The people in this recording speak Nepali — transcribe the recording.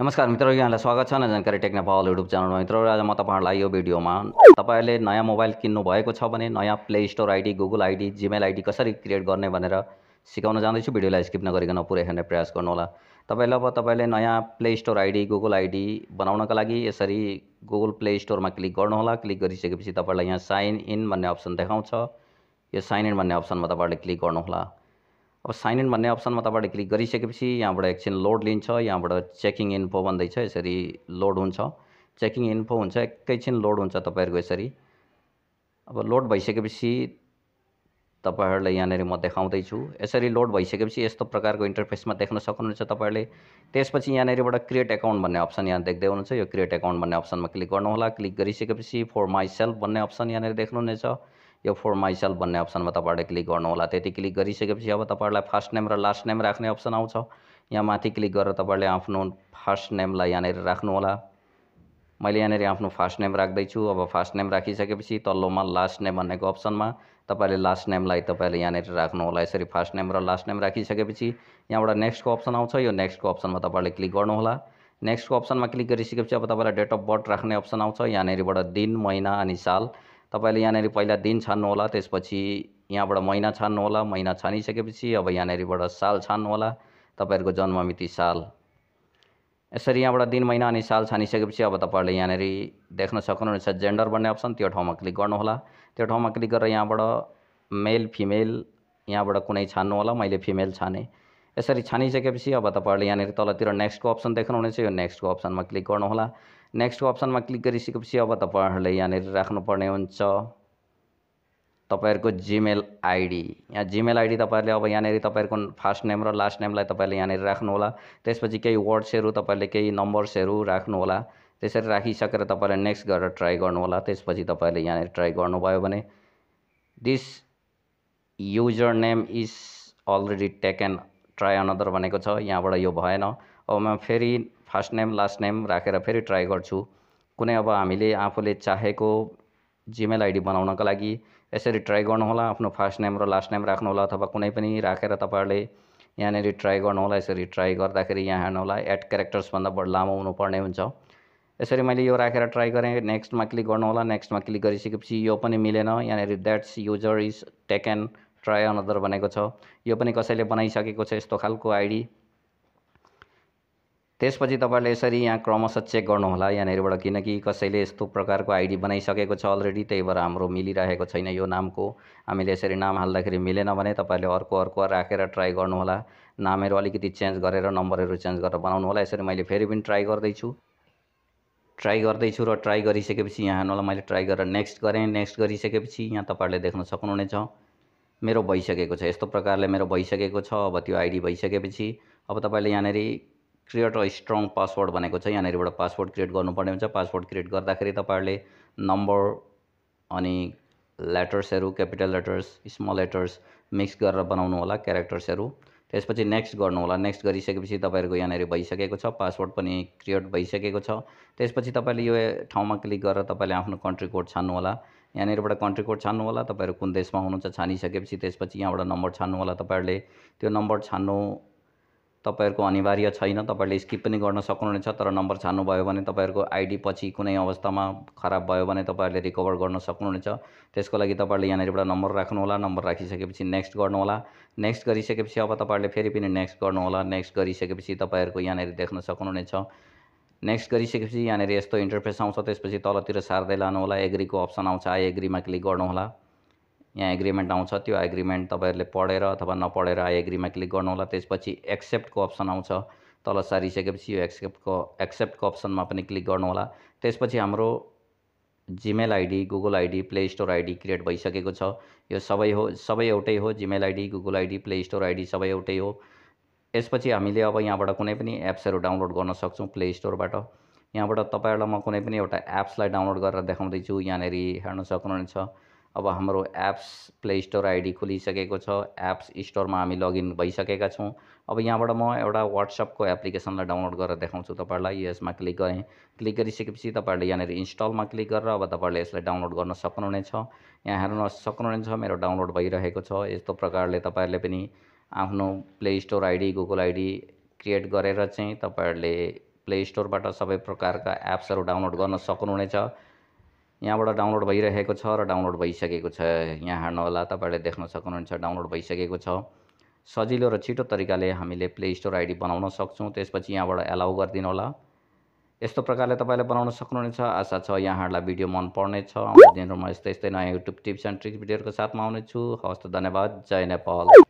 नमस्कार मित्र यहाँलाई स्वागत छ जानकारी टेक्ने पावल युट्युब च्यानलमा मित्रहरू आज म तपाईँहरूलाई यो भिडियोमा तपाईँहरूले नयाँ मोबाइल किन्नु भएको छ भने नयाँ play store ID Google ID Gmail ID कसरी क्रिएट गर्ने भनेर सिकाउन जाँदैछु भिडियोलाई स्किप नगरिकन पुरै हेर्ने प्रयास गर्नुहोला तपाईँले अब तपाईँले नयाँ play store ID Google ID बनाउनका लागि यसरी गुगल प्ले स्टोरमा क्लिक गर्नुहोला क्लिक गरिसकेपछि तपाईँलाई यहाँ साइन इन भन्ने अप्सन देखाउँछ यो साइन इन भन्ने अप्सनमा तपाईँहरूले क्लिक गर्नुहोला अब साइन इन भन्ने अप्सनमा तपाईँले क्लिक गरिसकेपछि यहाँबाट एकछिन लोड लिन्छ यहाँबाट चेकिङ इन्फो भन्दैछ यसरी लोड हुन्छ चेकिङ इन्फो हुन्छ एकैछिन लोड हुन्छ तपाईँहरूको यसरी अब लोड भइसकेपछि तपाईँहरूलाई यहाँनिर म देखाउँदैछु यसरी लोड भइसकेपछि यस्तो प्रकारको इन्टरफेसमा देख्न सक्नुहुन्छ तपाईँहरूले त्यसपछि यहाँनिरबाट क्रिएट एकाउन्ट भन्ने अप्सन यहाँ देख्दै हुनुहुन्छ यो क्रिएट एकाउन्ट भन्ने अप्सनमा क्लिक गर्नुहोला क्लिक गरिसकेपछि फोर माई सेल्फ भन्ने अप्सन यहाँनिर देख्नुहुनेछ यो फोर माइसेल्फ भन्ने अप्सनमा तपाईँले क्लिक गर्नुहोला त्यति क्लिक गरिसकेपछि अब तपाईँलाई फर्स्ट नेम र लास्ट नेम राख्ने अप्सन आउँछ यहाँ माथि क्लिक गरेर तपाईँले आफ्नो फर्स्ट नेमलाई यहाँनिर राख्नुहोला मैले यहाँनिर आफ्नो फर्स्ट नेम राख्दैछु अब फर्स्ट नेम राखिसकेपछि तल्लोमा लास्ट नेम भन्नेको अप्सनमा तपाईँले लास्ट नेमलाई तपाईँले यहाँनिर राख्नुहोला यसरी फर्स्ट नेम र लास्ट नेम राखिसकेपछि यहाँबाट नेक्स्टको अप्सन आउँछ यो नेक्स्टको अप्सनमा तपाईँले क्लिक गर्नुहोला नेक्स्टको अप्सनमा क्लिक गरिसकेपछि अब तपाईँलाई डेट अफ बर्थ राख्ने अप्सन आउँछ यहाँनिरबाट दिन महिना अनि साल तपाईँले यहाँनिर पहिला दिन छान्नुहोला त्यसपछि यहाँबाट महिना छान्नुहोला महिना छानिसकेपछि अब यहाँनिरबाट साल छान्नुहोला तपाईँहरूको जन्ममिति साल यसरी यहाँबाट दिन महिना अनि साल छानिसकेपछि अब तपाईँहरूले यहाँनिर देख्न सक्नुहुनेछ जेन्डर भन्ने अप्सन त्यो ठाउँमा क्लिक गर्नुहोला त्यो ठाउँमा क्लिक गरेर यहाँबाट मेल फिमेल यहाँबाट कुनै छान्नुहोला मैले फिमेल छाने यसरी छानिसकेपछि अब तपाईँहरूले यहाँनिर तलतिर नेक्स्टको अप्सन देख्नुहुनेछ यो नेक्स्टको अप्सनमा क्लिक गर्नुहोला नेक्स्टको अप्सनमा क्लिक गरिसकेपछि अब तपाईँहरूले यहाँनिर राख्नुपर्ने हुन्छ तपाईँहरूको जिमेल आइडी यहाँ जिमेल आइडी तपाईँहरूले अब यहाँनिर तपाईँहरूको फर्स्ट नेम र लास्ट नेमलाई तपाईँले यहाँनिर राख्नुहोला त्यसपछि केही वर्ड्सहरू तपाईँहरूले केही नम्बर्सहरू राख्नुहोला त्यसरी राखिसकेर तपाईँले नेक्स्ट गरेर ट्राई गर्नुहोला त्यसपछि तपाईँले यहाँनिर ट्राई गर्नुभयो भने this user name is already taken try another भनेको छ यहाँबाट यो भएन अब म फेरि फर्स्ट नेम लास्ट नेम राखेर फेरि ट्राई गर्छु कुनै अब हामीले आफूले चाहेको जिमेल आइडी बनाउनको लागि यसरी ट्राई गर्नुहोला आफ्नो फर्स्ट नेम र लास्ट नेम राख्नु होला अथवा कुनै पनि राखेर तपाईँहरूले यहाँनिर ट्राई गर्नुहोला यसरी ट्राई गर्दाखेरि यहाँ हेर्नुहोला एट क्यारेक्टर्सभन्दा बढी लामो हुनुपर्ने हुन्छ यसरी मैले यो राखेर ट्राई गरेँ नेक्स्टमा क्लिक गर्नुहोला नेक्स्टमा क्लिक गरिसकेपछि यो पनि मिलेन यहाँनिर that's user is taken try another भनेको छ यो पनि कसैले बनाइसकेको छ यस्तो खालको आइडी त्यसपछि तपाईँले यसरी यहाँ क्रमशः चेक गर्नुहोला यहाँनिरबाट किनकि कसैले यस्तो प्रकारको आइडी बनाइसकेको छ अलरेडी त्यही भएर हाम्रो मिलिरहेको छैन यो नामको हामीले यसरी नाम हाल्दाखेरि मिलेन भने तपाईँले अर्को अर्को राखेर ट्राई गर्नुहोला नामहरू अलिकति चेन्ज गरेर नम्बरहरू चेन्ज गरेर बनाउनु होला यसरी मैले फेरि पनि ट्राई गर्दैछु ट्राई गर्दैछु र ट्राई गरिसकेपछि यहाँ हेर्नुहोला मैले ट्राई गरेर नेक्स्ट गरेँ नेक्स्ट गरिसकेपछि यहाँ तपाईँहरूले देख्न सक्नुहुनेछ मेरो भइसकेको छ यस्तो प्रकारले मेरो भइसकेको छ अब त्यो आइडी भइसकेपछि अब तपाईँले यहाँनिर क्रिएट अ स्ट्रङ पासवर्ड भनेको छ यहाँनिरबाट पासवर्ड क्रिएट गर्नुपर्ने हुन्छ पासवर्ड क्रिएट गर्दाखेरि तपाईँहरूले नम्बर अनि लेटर्सहरू capital letters small letters mix गरेर बनाउनु होला क्यारेक्टर्सहरू त्यसपछि नेक्स्ट गर्नु होला नेक्स्ट गरिसकेपछि तपाईँहरूको यहाँनिर भइसकेको छ पासवर्ड पनि क्रिएट भइसकेको छ त्यसपछि तपाईँले यो ठाउँमा क्लिक गरेर तपाईँले आफ्नो कन्ट्री कोड छान्नु होला यहाँनिरबाट कन्ट्री कोड छान्नु होला तपाईँहरू कुन देशमा हुनुहुन्छ छानिसकेपछि त्यसपछि यहाँबाट नम्बर छान्नु होला तपाईँहरूले त्यो नम्बर छान्नु तपाईँहरूको अनिवार्य छैन तपाईँहरूले स्किप पनि गर्न सक्नुहुनेछ तर नम्बर छान्नुभयो भने तपाईँहरूको आइडी पछि कुनै अवस्थामा खराब भयो भने तपाईँहरूले रिकभर गर्न सक्नुहुनेछ त्यसको लागि तपाईँहरूले यहाँनिरबाट नम्बर राख्नुहोला नम्बर राखिसकेपछि नेक्स्ट गर्नुहोला नेक्स्ट गरिसकेपछि अब तपाईँहरूले फेरि पनि नेक्स्ट गर्नुहोला नेक्स्ट गरिसकेपछि तपाईँहरूको यहाँनिर देख्न सक्नुहुनेछ नेक्स्ट गरिसकेपछि यहाँनिर यस्तो इन्टरफेस आउँछ त्यसपछि तलतिर सार्दै लानुहोला एग्रीको अप्सन आउँछ आई एग्रीमा क्लिक गर्नुहोला यहाँ एग्रिमेन्ट आउँछ त्यो एग्रिमेन्ट तपाईँहरूले पढेर अथवा नपढेर आई एग्रीमा क्लिक गर्नुहोला त्यसपछि एक्सेप्टको अप्सन आउँछ तल सारिसकेपछि यो एक्सेप्टको एक्सेप्टको अप्सनमा पनि क्लिक गर्नुहोला त्यसपछि हाम्रो Gmail ID Google ID play store ID create भइसकेको छ यो सबै हो सबै एउटै हो Gmail ID Google ID play store ID सबै एउटै हो यसपछि हामीले अब यहाँबाट कुनै पनि एप्सहरू डाउनलोड गर्न सक्छौँ प्ले स्टोरबाट यहाँबाट तपाईँहरूलाई म कुनै पनि एउटा एप्सलाई डाउनलोड गरेर देखाउँदैछु यहाँनिर हेर्न सक्नुहुनेछ अब हाम्रो एप्स प्ले स्टोर आइडी खोलिसकेको छ एप्स स्टोरमा हामी लगइन भइसकेका छौँ अब यहाँबाट म एउटा वाट्सएपको एप्लिकेसनलाई डाउनलोड गरेर देखाउँछु तपाईँहरूलाई यसमा क्लिक गरेँ क्लिक गरिसकेपछि तपाईँहरूले यहाँनिर इन्स्टलमा क्लिक गरेर अब तपाईँहरूले यसलाई डाउनलोड गर्न सक्नुहुनेछ यहाँ हेर्न सक्नुहुनेछ मेरो डाउनलोड भइरहेको छ यस्तो प्रकारले तपाईँहरूले पनि आफ्नो play store ID Google ID create गरेर चाहिँ तपाईँहरूले प्ले स्टोरबाट सबै प्रकारका एप्सहरू डाउनलोड गर्न सक्नुहुनेछ यहाँबाट डाउनलोड भइरहेको छ र डाउनलोड भइसकेको छ यहाँ हेर्नुहोला तपाईँहरूले देख्न सक्नुहुन्छ डाउनलोड भइसकेको छ सजिलो र छिटो तरिकाले हामीले प्ले स्टोर आइडी बनाउन सक्छौँ त्यसपछि यहाँबाट एलाउ गरिदिनु होला यस्तो प्रकारले तपाईँले बनाउन सक्नुहुनेछ आशा छ यहाँहरूलाई भिडियो मन पर्नेछ आउँदो दिनहरूमा यस्तै यस्तै नयाँ युट्युब टिप्स एन्ड ट्रिक्स भिडियोहरूको साथमा आउनेछु हवस् त धन्यवाद जय नेपाल